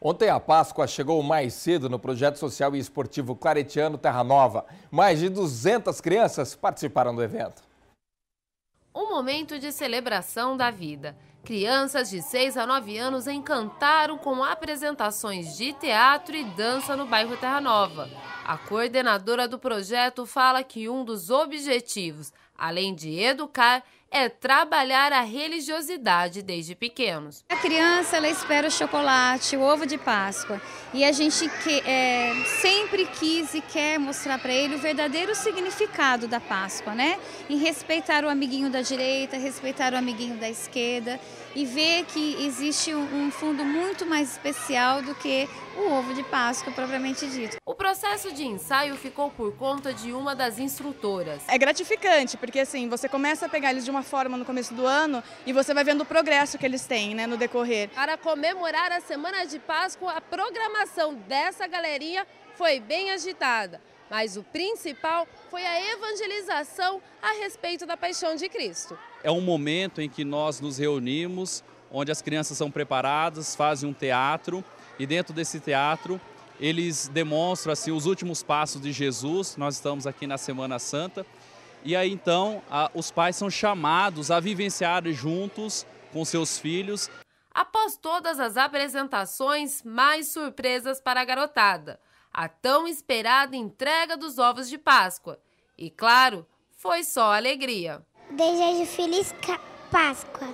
Ontem a Páscoa chegou mais cedo no projeto social e esportivo Claretiano Terra Nova. Mais de 200 crianças participaram do evento. Um momento de celebração da vida. Crianças de 6 a 9 anos encantaram com apresentações de teatro e dança no bairro Terra Nova. A coordenadora do projeto fala que um dos objetivos, além de educar, é trabalhar a religiosidade desde pequenos. A criança ela espera o chocolate, o ovo de Páscoa e a gente que, é, sempre quis e quer mostrar para ele o verdadeiro significado da Páscoa, né? Em respeitar o amiguinho da direita, respeitar o amiguinho da esquerda e ver que existe um fundo muito mais especial do que o ovo de Páscoa propriamente dito. O processo de ensaio ficou por conta de uma das instrutoras. É gratificante, porque assim, você começa a pegar eles de uma forma no começo do ano e você vai vendo o progresso que eles têm, né, no decorrer. Para comemorar a semana de Páscoa, a programação dessa galerinha foi bem agitada mas o principal foi a evangelização a respeito da paixão de Cristo. É um momento em que nós nos reunimos, onde as crianças são preparadas, fazem um teatro e dentro desse teatro eles demonstram assim os últimos passos de Jesus. Nós estamos aqui na Semana Santa e aí então a, os pais são chamados a vivenciar juntos com seus filhos. Após todas as apresentações, mais surpresas para a garotada a tão esperada entrega dos ovos de Páscoa. E claro, foi só alegria. Desejo feliz Páscoa.